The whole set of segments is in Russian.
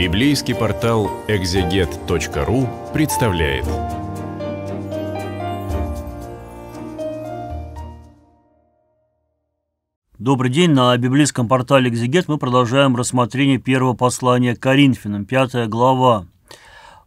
Библейский портал экзегет.ру представляет. Добрый день. На библейском портале «Экзегет» мы продолжаем рассмотрение первого послания Коринфянам, пятая глава.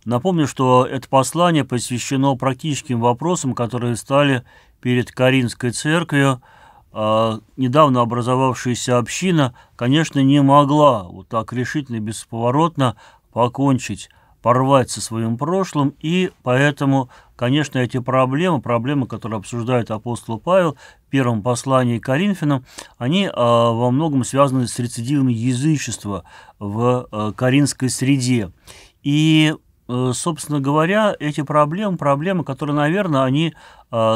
Напомню, что это послание посвящено практическим вопросам, которые стали перед Каринской церковью – а недавно образовавшаяся община, конечно, не могла вот так решительно и бесповоротно покончить, порвать со своим прошлым, и поэтому, конечно, эти проблемы, проблемы, которые обсуждает апостол Павел в первом послании к Коринфянам, они а, во многом связаны с рецидивом язычества в а, коринской среде. И э, собственно говоря, эти проблемы, проблемы, которые, наверное, они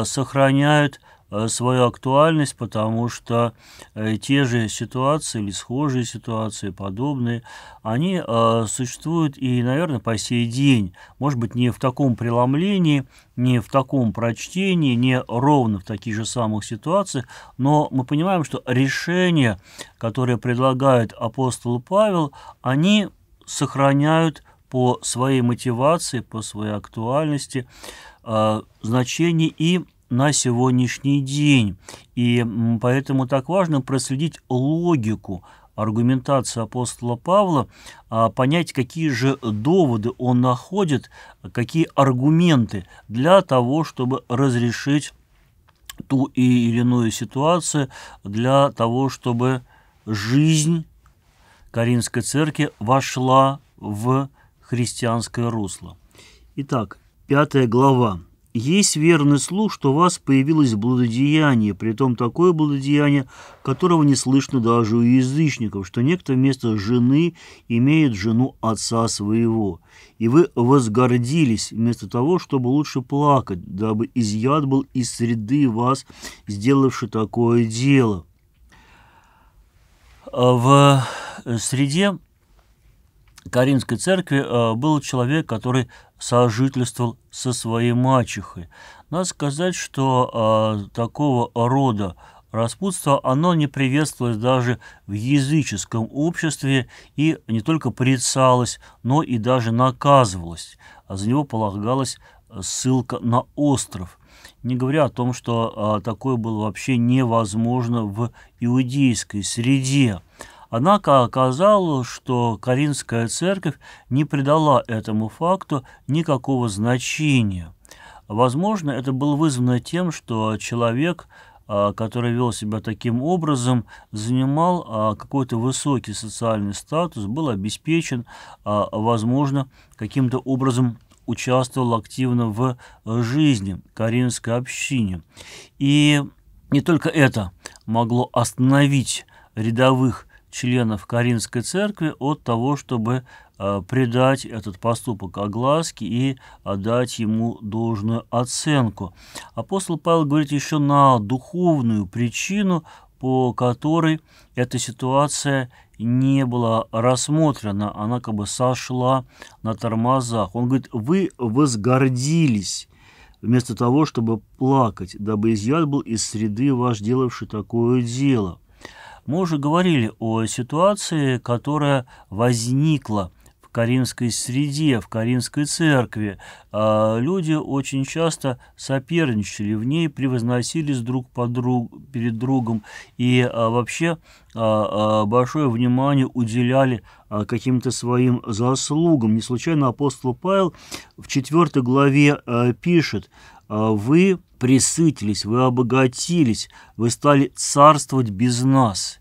сохраняют Э, свою актуальность, потому что э, те же ситуации или схожие ситуации, подобные, они э, существуют и, наверное, по сей день. Может быть, не в таком преломлении, не в таком прочтении, не ровно в таких же самых ситуациях, но мы понимаем, что решения, которые предлагает апостол Павел, они сохраняют по своей мотивации, по своей актуальности значение и на сегодняшний день. И поэтому так важно проследить логику аргументацию апостола Павла, а, понять, какие же доводы он находит, какие аргументы для того, чтобы разрешить ту или иную ситуацию, для того, чтобы жизнь Каринской церкви вошла в христианское русло. Итак, пятая глава. Есть верный слух, что у вас появилось блудодеяние, притом такое блудодеяние, которого не слышно даже у язычников, что некто вместо жены имеет жену отца своего. И вы возгордились вместо того, чтобы лучше плакать, дабы изъят был из среды вас, сделавший такое дело. В среде каринской церкви э, был человек, который сожительствовал со своей мачехой. Надо сказать, что э, такого рода распутство, оно не приветствовалось даже в языческом обществе и не только порицалось, но и даже наказывалось. А за него полагалась ссылка на остров. Не говоря о том, что а, такое было вообще невозможно в иудейской среде. Однако оказалось, что Каринская церковь не придала этому факту никакого значения. Возможно, это было вызвано тем, что человек, а, который вел себя таким образом, занимал а, какой-то высокий социальный статус, был обеспечен, а, возможно, каким-то образом участвовал активно в жизни каринской общине. И не только это могло остановить рядовых членов Каринской церкви от того, чтобы э, придать этот поступок огласке и отдать ему должную оценку. Апостол Павел говорит еще на духовную причину, по которой эта ситуация не была рассмотрена, она как бы сошла на тормозах. Он говорит, вы возгордились вместо того, чтобы плакать, дабы изъят был из среды ваш, делавший такое дело. Мы уже говорили о ситуации, которая возникла в каримской среде, в каримской церкви. А, люди очень часто соперничали в ней, превозносились друг по друг, перед другом и а, вообще а, большое внимание уделяли каким-то своим заслугам. Не случайно апостол Павел в 4 главе э, пишет – а вы присытились, вы обогатились, вы стали царствовать без нас.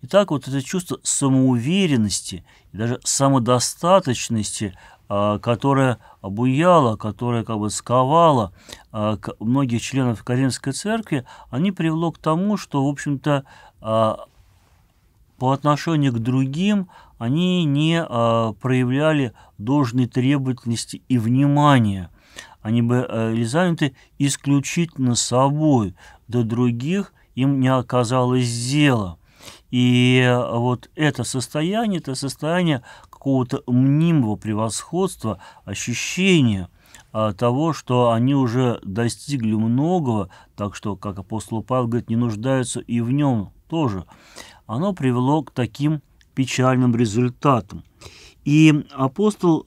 И так вот это чувство самоуверенности даже самодостаточности, а, которое обуяло, которое как бы сковало а, многих членов Каринской церкви, они привело к тому, что, в общем-то, по отношению к другим они не проявляли должной требовательности и внимания – они бы были э, заняты исключительно собой, до других им не оказалось дела. И э, вот это состояние, это состояние какого-то мнимого превосходства, ощущения а, – того, что они уже достигли многого, так что, как апостол Павел говорит, не нуждаются и в нем тоже, оно привело к таким печальным результатам. И апостол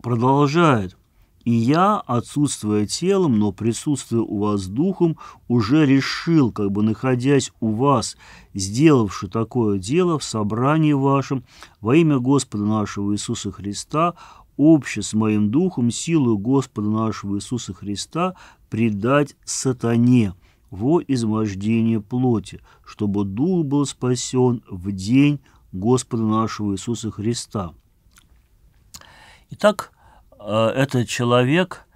продолжает. И я, отсутствуя телом, но присутствуя у вас духом, уже решил, как бы находясь у вас, сделавши такое дело в собрании вашем, во имя Господа нашего Иисуса Христа, обще с моим духом силу Господа нашего Иисуса Христа предать сатане во измождение плоти, чтобы дух был спасен в день Господа нашего Иисуса Христа. Итак, Э, это человек,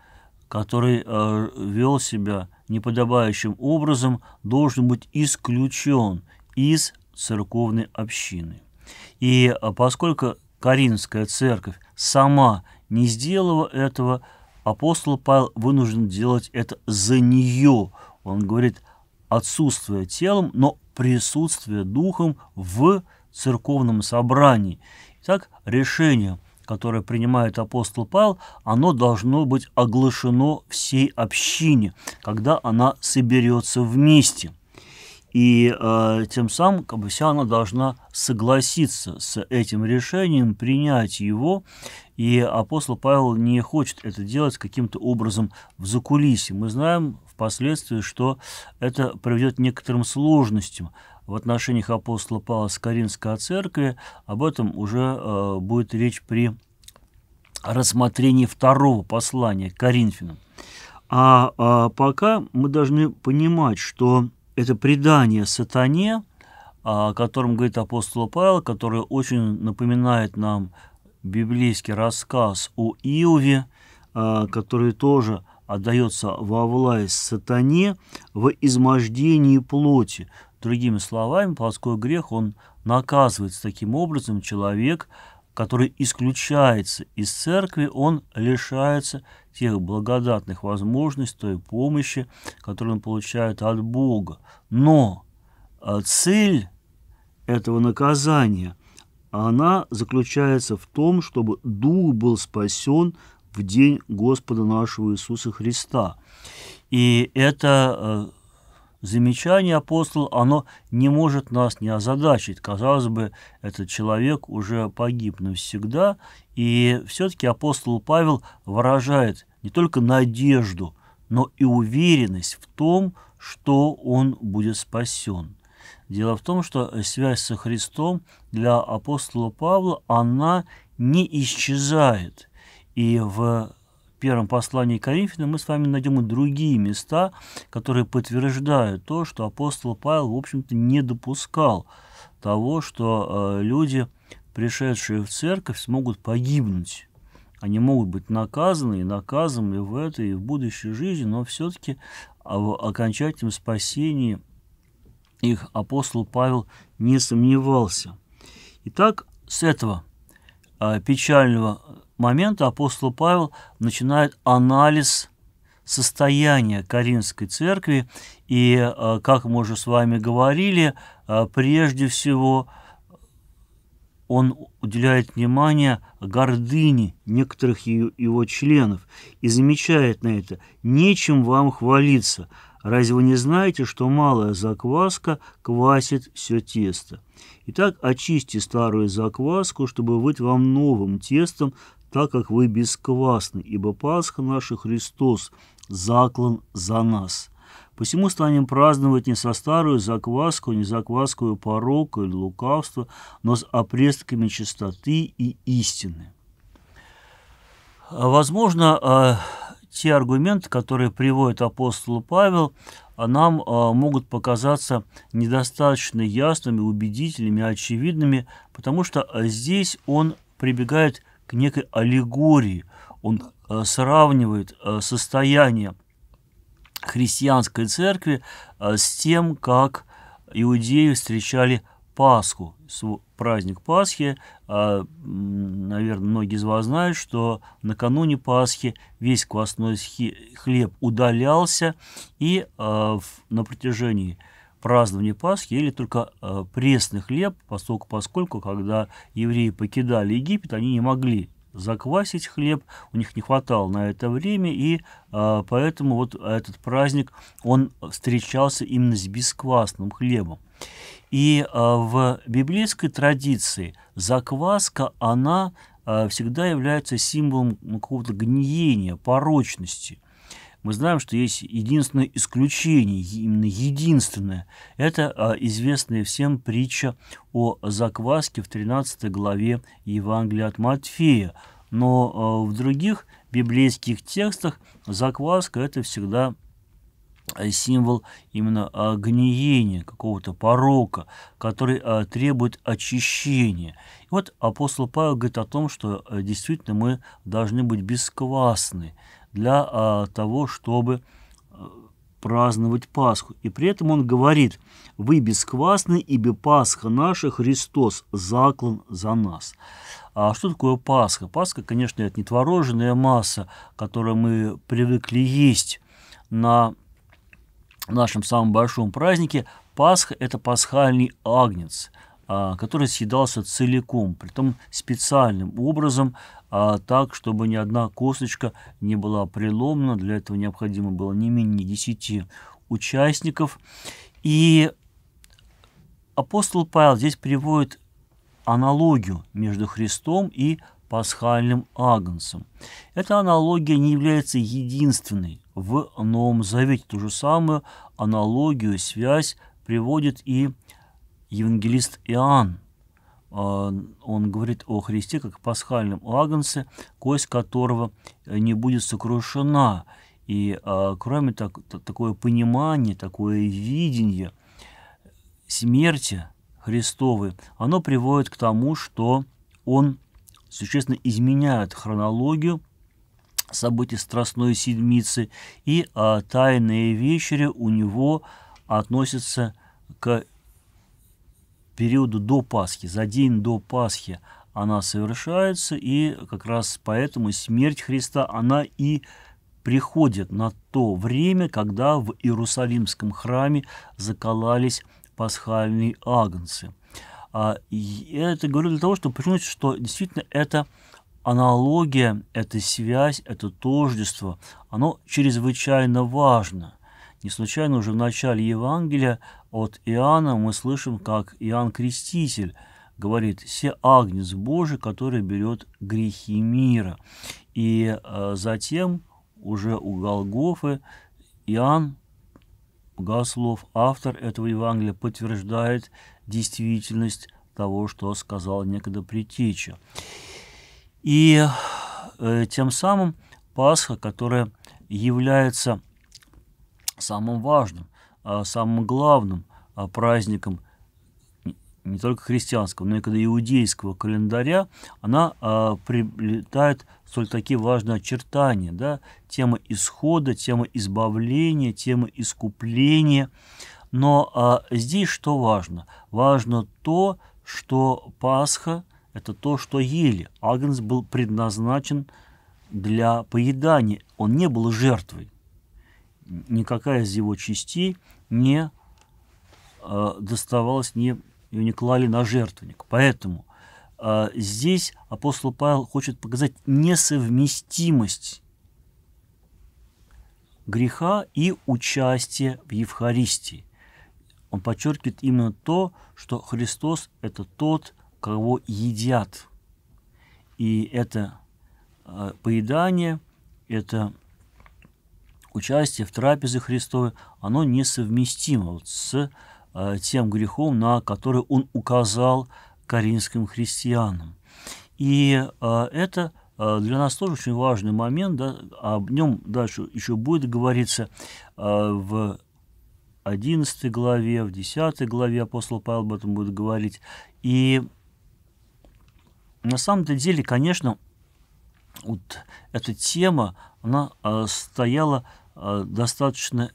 который э, вел себя неподобающим образом, должен быть исключен из церковной общины. И э, поскольку Каринская церковь сама не сделала этого, апостол Павел вынужден делать это за нее. Он говорит, отсутствие телом, но присутствие духом в церковном собрании. Итак, решение которое принимает апостол Павел, оно должно быть оглашено всей общине, когда она соберется вместе. И э, тем самым как бы, вся она должна согласиться с этим решением, принять его. И апостол Павел не хочет это делать каким-то образом в закулисе. Мы знаем впоследствии, что это приведет к некоторым сложностям в отношениях апостола Павла с Каринской церкви. Об этом уже э, будет речь при рассмотрении второго послания к Коринфянам. А, а пока мы должны понимать, что это предание сатане, о котором говорит апостол Павел, которое очень напоминает нам библейский рассказ о Иове, э, который тоже отдается во власть сатане в измождении плоти. Другими словами, плотской грех, он наказывается таким образом, человек, который исключается из церкви, он лишается тех благодатных возможностей, той помощи, которую он получает от Бога. Но э, цель этого наказания, она заключается в том, чтобы дух был спасен в день Господа нашего Иисуса Христа. И это э, Замечание апостола, оно не может нас не озадачить. Казалось бы, этот человек уже погиб навсегда, и все-таки апостол Павел выражает не только надежду, но и уверенность в том, что он будет спасен. Дело в том, что связь со Христом для апостола Павла, она не исчезает. И в первом послании к Коринфянам мы с вами найдем и другие места, которые подтверждают то, что апостол Павел, в общем-то, не допускал того, что э, люди, пришедшие в церковь, смогут погибнуть. Они могут быть наказаны и наказаны в этой и в будущей жизни, но все-таки а, в окончательном спасении их апостол Павел не сомневался. Итак, с этого э, печального момента апостол Павел начинает анализ состояния Каринской церкви, и, э, как мы уже с вами говорили, э, прежде всего он уделяет внимание гордыне некоторых его членов и замечает на это «нечем вам хвалиться, разве вы не знаете, что малая закваска квасит все тесто?» Итак, очисти старую закваску, чтобы быть вам новым тестом, так как вы бесквасны, ибо Пасха наша Христос заклан за нас». Посему станем праздновать не со старую закваску, не закваскую порока или лукавства, но с опрестками чистоты и истины. Возможно, а, те аргументы, которые приводит апостол Павел, а, нам а, могут показаться недостаточно ясными, убедительными, очевидными, потому что здесь он прибегает к к некой аллегории. Он э, сравнивает э, состояние христианской церкви э, с тем, как иудеи встречали Пасху. Праздник Пасхи, наверное, многие из вас знают, что накануне Пасхи весь квасной хлеб удалялся, и на протяжении празднования Пасхи ели только э, пресный хлеб, поскольку, поскольку, когда евреи покидали Египет, они не могли заквасить хлеб, у них не хватало на это время, и э, поэтому вот этот праздник, он встречался именно с бесквасным хлебом. И э, в библейской традиции закваска, она э, всегда является символом ну, какого-то гниения, порочности – мы знаем, что есть единственное исключение, именно единственное. Это а, известная всем притча о закваске в 13 главе Евангелия от Матфея. Но а, в других библейских текстах закваска – это всегда а, символ именно гниения, какого-то порока, который требует очищения. И вот апостол Павел говорит о том, что действительно мы должны быть бесквасны, для а, того, чтобы э, праздновать Пасху. И при этом он говорит, «Вы бесквасны, ибо Пасха наша, Христос, заклан за нас». А что такое Пасха? Пасха, конечно, это не творожная масса, которую мы привыкли есть на нашем самом большом празднике. Пасха – это пасхальный агнец – а, который съедался целиком, при притом специальным образом, а, так, чтобы ни одна косточка не была преломна. Для этого необходимо было не менее 10 участников. И апостол Павел здесь приводит аналогию между Христом и пасхальным агнцем. Эта аналогия не является единственной в Новом Завете. Ту же самую аналогию, связь приводит и евангелист Иоанн, э, он говорит о Христе как пасхальном агнце, кость которого э, не будет сокрушена. И э, кроме так, такое понимание, такое видение смерти Христовой, оно приводит к тому, что он существенно изменяет хронологию событий Страстной Седмицы, и а, Тайные вечери у него относятся к периоду до Пасхи, за день до Пасхи она совершается, и как раз поэтому смерть Христа, она и приходит на то время, когда в Иерусалимском храме заколались пасхальные агнцы. А, я это говорю для того, чтобы понять, что действительно это аналогия, эта связь, это тождество, оно чрезвычайно важно – не случайно уже в начале Евангелия от Иоанна мы слышим, как Иоанн Креститель говорит «Се агнец Божий, который берет грехи мира». И э, затем уже у Голгофы Иоанн Гослов автор этого Евангелия, подтверждает действительность того, что сказал некогда притеча. И э, тем самым Пасха, которая является самым важным, а, самым главным а, праздником не только христианского, но и когда иудейского календаря, она а, прилетает столь такие важные очертания. Да? Тема исхода, тема избавления, тема искупления. Но а, здесь что важно? Важно то, что Пасха – это то, что ели. Агнец был предназначен для поедания, он не был жертвой никакая из его частей не э, доставалась, не, ее не клали на жертвенник. Поэтому э, здесь апостол Павел хочет показать несовместимость греха и участия в Евхаристии. Он подчеркивает именно то, что Христос – это тот, кого едят. И это э, поедание, это участие в трапезе Христовой, оно несовместимо с э, тем грехом, на который он указал коринфским христианам. И э, это э, для нас тоже очень важный момент, да, об нем дальше еще будет говориться в 11 главе, в 10 главе апостол Павел об этом будет говорить. И на самом-то деле, конечно, вот эта тема, она стояла а, достаточно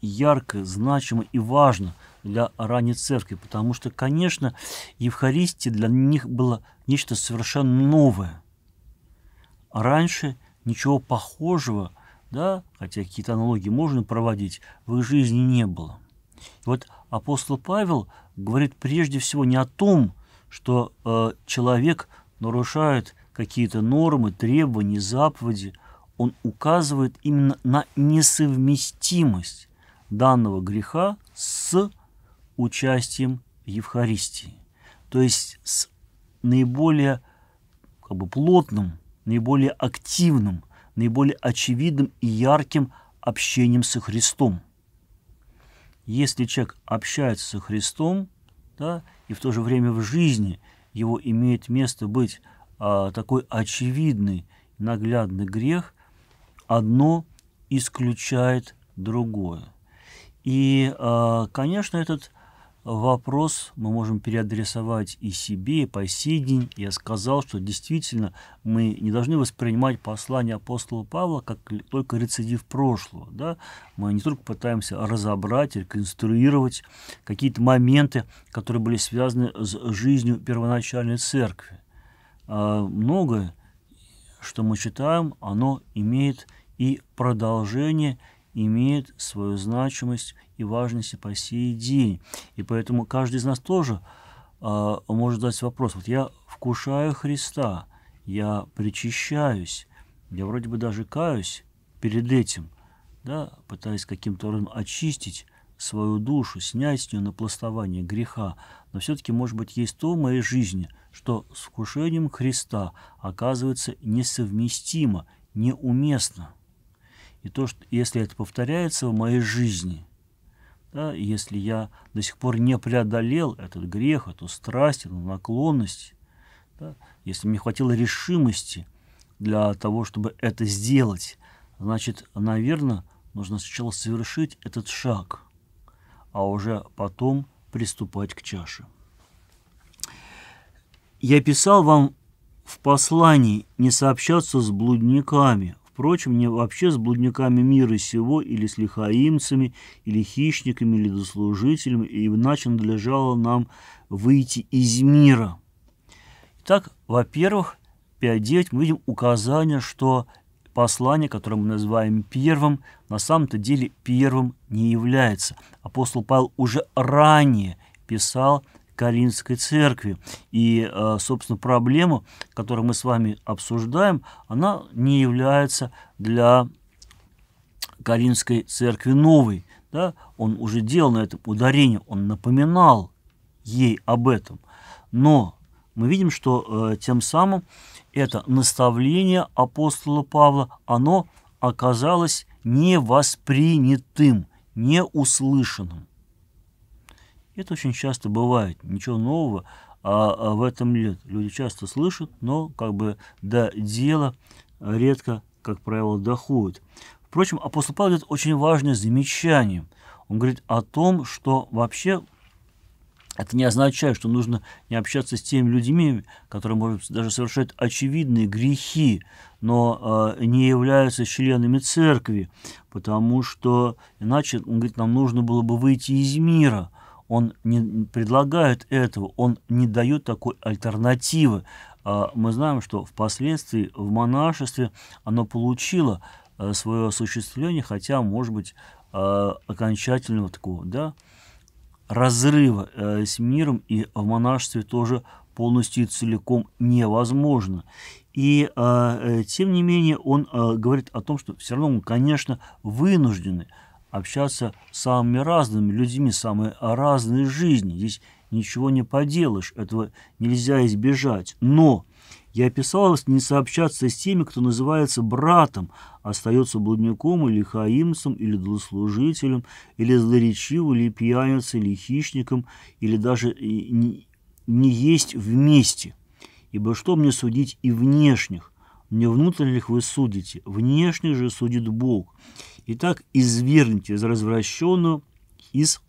ярко, значимо и важно для ранней церкви, потому что, конечно, Евхаристия для них было нечто совершенно новое. Раньше ничего похожего, да, хотя какие-то аналогии можно проводить, в их жизни не было. И вот апостол Павел говорит прежде всего не о том, что э, человек нарушает какие-то нормы, требования, заповеди, он указывает именно на несовместимость данного греха с участием в Евхаристии, то есть с наиболее как бы, плотным, наиболее активным, наиболее очевидным и ярким общением со Христом. Если человек общается со Христом, да, и в то же время в жизни его имеет место быть а, такой очевидный, наглядный грех – одно исключает другое. И, а, конечно, этот вопрос мы можем переадресовать и себе, и по сей день. Я сказал, что действительно мы не должны воспринимать послание апостола Павла как только рецидив прошлого. Да? Мы не только пытаемся разобрать, или конструировать какие-то моменты, которые были связаны с жизнью первоначальной церкви. А многое что мы читаем, оно имеет и продолжение, имеет свою значимость и важность и по сей день. И поэтому каждый из нас тоже э, может задать вопрос. Вот я вкушаю Христа, я причащаюсь, я вроде бы даже каюсь перед этим, да, пытаясь каким-то образом очистить свою душу, снять с нее напластование греха. Но все-таки, может быть, есть то в моей жизни, что с вкушением Христа оказывается несовместимо, неуместно. И то, что если это повторяется в моей жизни, да, если я до сих пор не преодолел этот грех, эту страсть, эту наклонность, да, если мне хватило решимости для того, чтобы это сделать, значит, наверное, нужно сначала совершить этот шаг а уже потом приступать к чаше. Я писал вам в послании не сообщаться с блудниками, впрочем, не вообще с блудниками мира сего, или с лихаимцами, или хищниками, или дослужителями, и иначе надлежало нам выйти из мира. Итак, во-первых, 5.9 мы видим указание, что послание, которое мы называем первым, на самом-то деле первым не является. Апостол Павел уже ранее писал Каринской церкви. И, э, собственно, проблема, которую мы с вами обсуждаем, она не является для Каринской церкви новой. Да? Он уже делал на этом ударение, он напоминал ей об этом. Но мы видим, что э, тем самым это наставление апостола Павла, оно оказалось невоспринятым, неуслышанным. Это очень часто бывает, ничего нового а, а в этом нет. Люди часто слышат, но как бы до дела редко, как правило, доходит. Впрочем, апостол Павел делает очень важное замечание. Он говорит о том, что вообще это не означает, что нужно не общаться с теми людьми, которые, может даже совершают очевидные грехи, но э, не являются членами церкви, потому что иначе, он говорит, нам нужно было бы выйти из мира. Он не предлагает этого, он не дает такой альтернативы. Э, мы знаем, что впоследствии в монашестве оно получило э, свое осуществление, хотя, может быть, э, окончательного такого, да, разрыва э, с миром и в монашестве тоже полностью и целиком невозможно. И э, э, тем не менее он говорит о том, что все равно мы, конечно, вынуждены общаться с самыми разными людьми, самые разные жизни. Здесь ничего не поделаешь, этого нельзя избежать. Но я описалась не сообщаться с теми, кто называется братом, а остается блудником или хаимцем, или долослужителем, или злоречивым, или пьяницей, или хищником, или даже не, не есть вместе. Ибо что мне судить и внешних? Мне внутренних вы судите, внешних же судит Бог. Итак, извергните из развращенного, из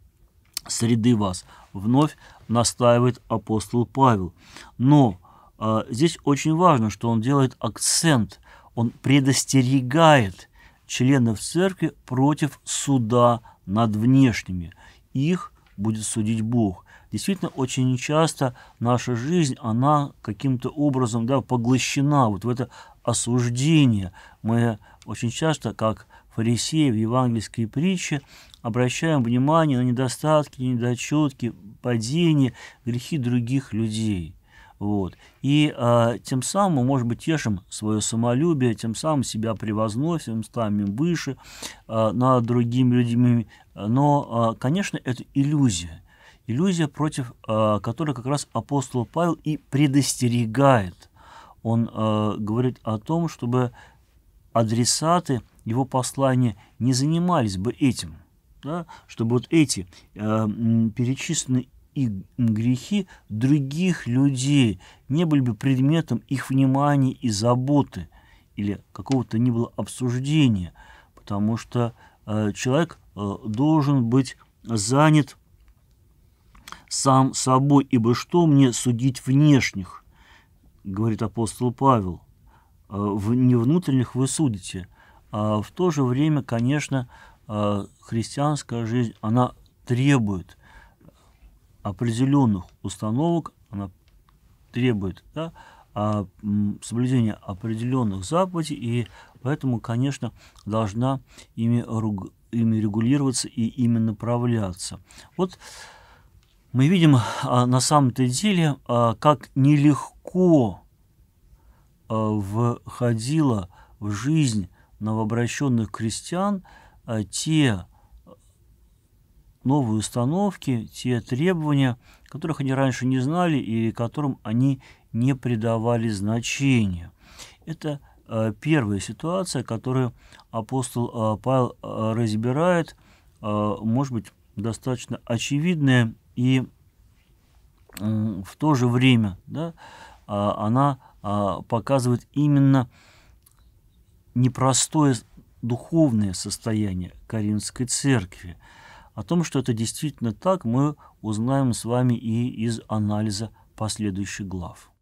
среды вас. Вновь настаивает апостол Павел. Но а, здесь очень важно, что он делает акцент, он предостерегает членов церкви против суда над внешними. Их будет судить Бог. Действительно, очень часто наша жизнь, она каким-то образом да, поглощена вот в это осуждение. Мы очень часто, как фарисеи в евангельской притче, обращаем внимание на недостатки, недочетки, падения, грехи других людей – вот. И э, тем самым мы, может быть, тешим свое самолюбие, тем самым себя превозносим, ставим выше э, над другими людьми. Но, э, конечно, это иллюзия. Иллюзия, против э, которой как раз апостол Павел и предостерегает. Он э, говорит о том, чтобы адресаты его послания не занимались бы этим. Да? Чтобы вот эти э, перечисленные и грехи других людей не были бы предметом их внимания и заботы или какого-то не было обсуждения, потому что э, человек э, должен быть занят сам собой, ибо что мне судить внешних, говорит апостол Павел, э, в, не внутренних вы судите, а в то же время, конечно, э, христианская жизнь, она требует – определенных установок, она требует да, а, соблюдения определенных заповедей, и поэтому, конечно, должна ими, ими регулироваться и ими направляться. Вот мы видим а, на самом-то деле, а, как нелегко входило в жизнь новообращенных крестьян те новые установки, те требования, которых они раньше не знали или которым они не придавали значения. Это э, первая ситуация, которую апостол э, Павел э, разбирает, может быть, достаточно очевидная и в то же время да, а, она а, показывает именно непростое духовное состояние Каринской церкви – о том, что это действительно так, мы узнаем с вами и из анализа последующих глав.